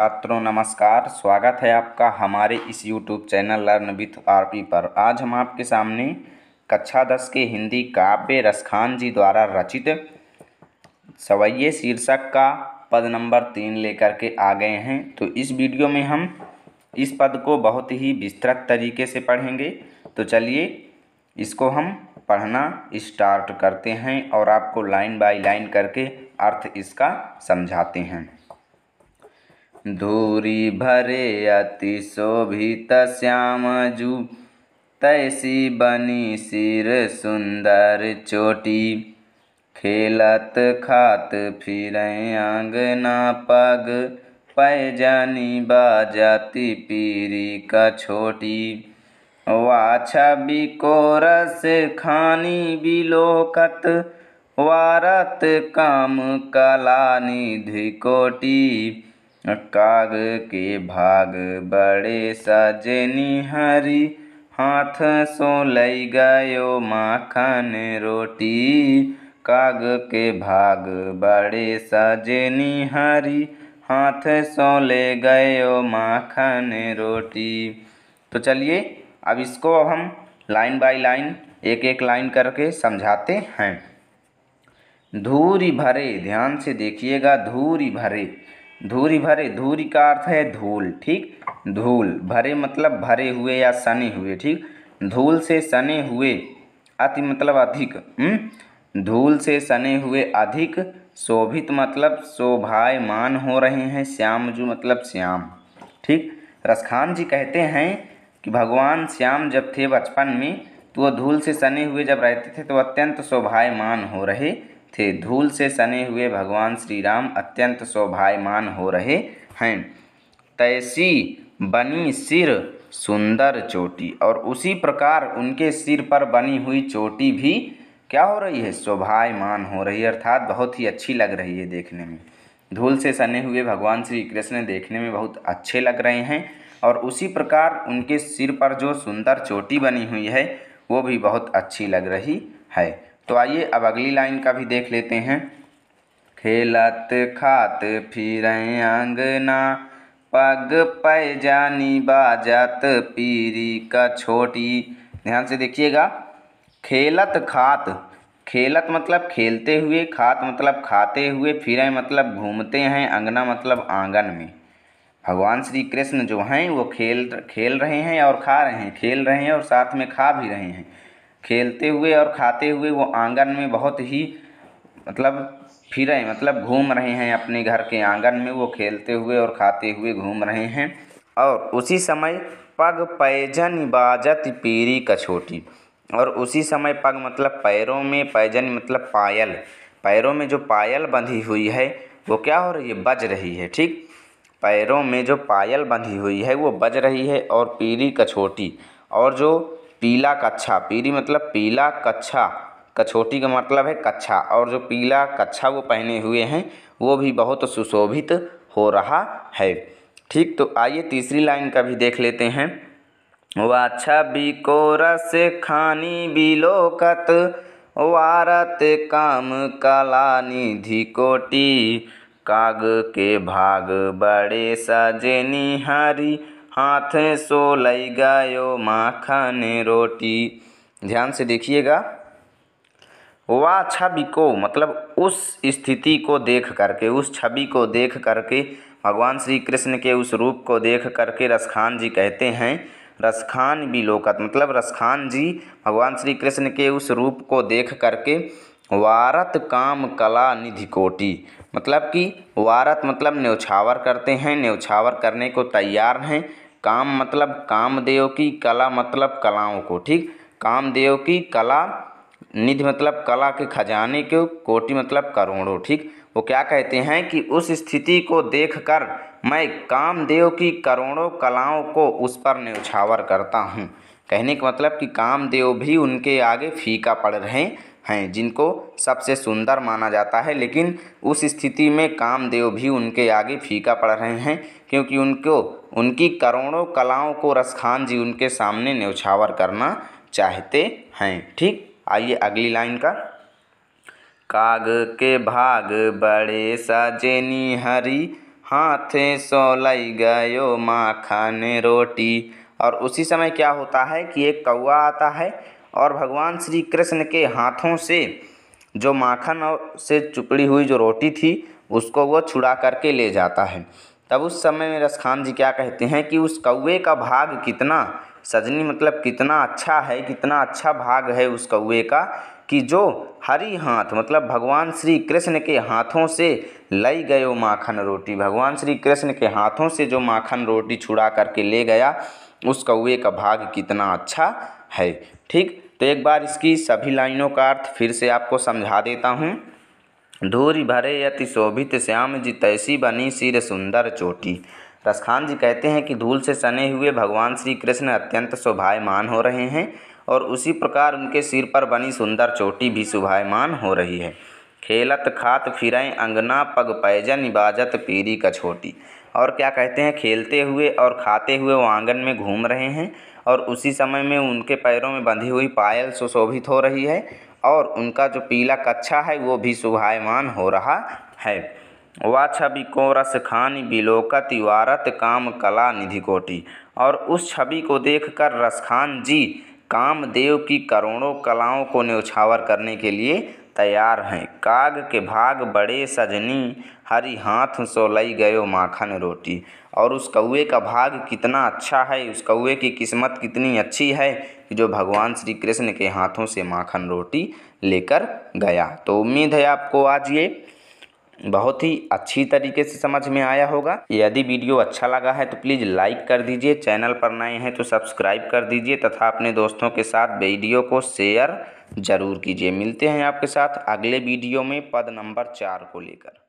छात्रों नमस्कार स्वागत है आपका हमारे इस YouTube channel learn with R P पर आज हम आपके सामने कक्षा दस के हिंदी काव्य रसखान जी द्वारा रचित सवैये शीर्षक का पद नंबर तीन लेकर के आ गए हैं तो इस वीडियो में हम इस पद को बहुत ही विस्तृत तरीके से पढ़ेंगे तो चलिए इसको हम पढ़ना स्टार्ट करते हैं और आपको लाइन बाय लाइन करके अर्थ इसका समझाते हैं धूरी भरे अति शोभित श्यामजू तैसी बनी सिर सुंदर चोटी खेलत खात फिर अंगना पग पैजनी बाजाती पीरी का छोटी वाछा बिकोरस खानी बिलोकत वारत काम कला निधि कोटी काग के भाग बड़े सजनी हरी हाथ सो लई गयो माखन रोटी काग के भाग बड़े सजनी हरी हाथ सो ले गयो माखन रोटी तो चलिए अब इसको अब हम लाइन बाय लाइन एक एक लाइन करके समझाते हैं धूरी भरे ध्यान से देखिएगा धूरी भरे धूरी भरे धूरी का अर्थ है धूल ठीक धूल भरे मतलब भरे हुए या सने हुए ठीक धूल से सने हुए अति मतलब अधिक हम्म? धूल से सने हुए अधिक शोभित मतलब शोभायमान हो रहे हैं श्याम जो मतलब श्याम ठीक रसखान जी कहते हैं कि भगवान श्याम जब थे बचपन में तो वह धूल से सने हुए जब रहते थे तो अत्यंत शोभायमान हो रहे थे धूल से सने हुए भगवान श्री राम अत्यंत शोभायमान हो रहे हैं तैसी बनी सिर सुंदर चोटी और उसी प्रकार उनके सिर पर बनी हुई चोटी भी क्या हो रही है शोभायमान हो रही है अर्थात बहुत ही अच्छी लग रही है देखने में धूल से सने हुए भगवान श्री कृष्ण देखने में बहुत अच्छे लग रहे हैं और उसी प्रकार उनके सिर पर जो सुंदर चोटी बनी हुई है वो भी बहुत अच्छी लग रही है तो आइए अब अगली लाइन का भी देख लेते हैं खेलत खात फिर आंगना पग जानी बाजत पीरी का छोटी ध्यान से देखिएगा खेलत खात खेलत मतलब खेलते हुए खात मतलब खाते हुए फिरें मतलब घूमते हैं अंगना मतलब आंगन में भगवान श्री कृष्ण जो हैं वो खेल खेल रहे हैं और खा रहे हैं खेल रहे हैं और साथ में खा भी रहे हैं खेलते हुए और खाते हुए वो आंगन में बहुत ही मतलब फिरे मतलब घूम रहे हैं अपने घर के आंगन में वो खेलते हुए और खाते हुए घूम रहे हैं और उसी समय पग पैजन बाजत पीरी कछोटी और उसी समय पग मतलब पैरों में पैजन मतलब पायल पैरों में जो पायल बंधी हुई है वो क्या हो रही है बज रही है ठीक पैरों में जो पायल बंधी हुई है वो बज रही है और पीरी कछोटी और जो पीला कच्छा पीली मतलब पीला कच्छा कछोटी का मतलब है कच्छा और जो पीला कच्छा वो पहने हुए हैं वो भी बहुत सुशोभित हो रहा है ठीक तो आइए तीसरी लाइन का भी देख लेते हैं वाछा भी कोरस खानी बिलोकत वारत काम कला निधि कोटी काग के भाग बड़े सजनी हरी हाथ सो लई गयो माखन रोटी ध्यान से देखिएगा वा छवि को मतलब उस स्थिति को देख करके उस छवि को देख करके भगवान श्री कृष्ण के उस रूप को देख करके रसखान जी कहते हैं रसखान विलोकत मतलब रसखान जी भगवान श्री कृष्ण के उस रूप को देख करके वारत काम कला निधि कोटि मतलब कि वारत मतलब न्यौछावर करते हैं न्यौछावर करने को तैयार हैं काम मतलब कामदेव की कला मतलब कलाओं को ठीक कामदेव की कला निधि मतलब कला के खजाने के कोटि मतलब करोड़ों ठीक वो क्या कहते हैं कि उस स्थिति को देखकर मैं कामदेव की करोड़ों कलाओं को उस पर न्यौछावर करता हूँ कहने का मतलब कि कामदेव भी उनके आगे फीका पड़ रहे हैं हैं जिनको सबसे सुंदर माना जाता है लेकिन उस स्थिति में कामदेव भी उनके आगे फीका पड़ रहे हैं क्योंकि उनको उनकी करोड़ों कलाओं को रसखान जी उनके सामने न्यौछावर करना चाहते हैं ठीक आइए अगली लाइन का काग के भाग बड़े साजेनी हरी हाथे सोलई गयो माखन रोटी और उसी समय क्या होता है कि एक कौआ आता है और भगवान श्री कृष्ण के हाथों से जो माखन और से चुपड़ी हुई जो रोटी थी उसको वो छुड़ा करके ले जाता है तब उस समय में रसखान जी क्या कहते हैं कि उस कौए का भाग कितना सजनी मतलब कितना अच्छा है कितना अच्छा भाग है उस कौए का कि जो हरी हाथ मतलब भगवान श्री कृष्ण के हाथों से लई गयो माखन रोटी भगवान श्री कृष्ण के हाथों से जो माखन रोटी छुड़ा करके ले गया उस कौए का भाग कितना अच्छा है ठीक तो एक बार इसकी सभी लाइनों का अर्थ फिर से आपको समझा देता हूँ धूरी भरे यति शोभित श्याम जी तैसी बनी सिर सुंदर चोटी रसखान जी कहते हैं कि धूल से सने हुए भगवान श्री कृष्ण अत्यंत शोभायमान हो रहे हैं और उसी प्रकार उनके सिर पर बनी सुंदर चोटी भी शोभायमान हो रही है खेलत खात फिरें अंगना पग पैजन इबाजत पीरी कछोटी और क्या कहते हैं खेलते हुए और खाते हुए वो आंगन में घूम रहे हैं और उसी समय में उनके पैरों में बंधी हुई पायल सुशोभित हो रही है और उनका जो पीला कच्छा है वो भी शोभायमान हो रहा है वा छवि को रस खानी बिलोकत वारत काम कला निधि कोटि और उस छवि को देखकर रसखान जी कामदेव की करोड़ों कलाओं को न्यौछावर करने के लिए तैयार हैं काग के भाग बड़े सजनी हरी हाथ सो लई गयो माखन रोटी और उस कौए का भाग कितना अच्छा है उस कौए की किस्मत कितनी अच्छी है कि जो भगवान श्री कृष्ण के हाथों से माखन रोटी लेकर गया तो उम्मीद है आपको आज ये बहुत ही अच्छी तरीके से समझ में आया होगा यदि वीडियो अच्छा लगा है तो प्लीज़ लाइक कर दीजिए चैनल पर नए हैं तो सब्सक्राइब कर दीजिए तथा अपने दोस्तों के साथ वीडियो को शेयर ज़रूर कीजिए मिलते हैं आपके साथ अगले वीडियो में पद नंबर चार को लेकर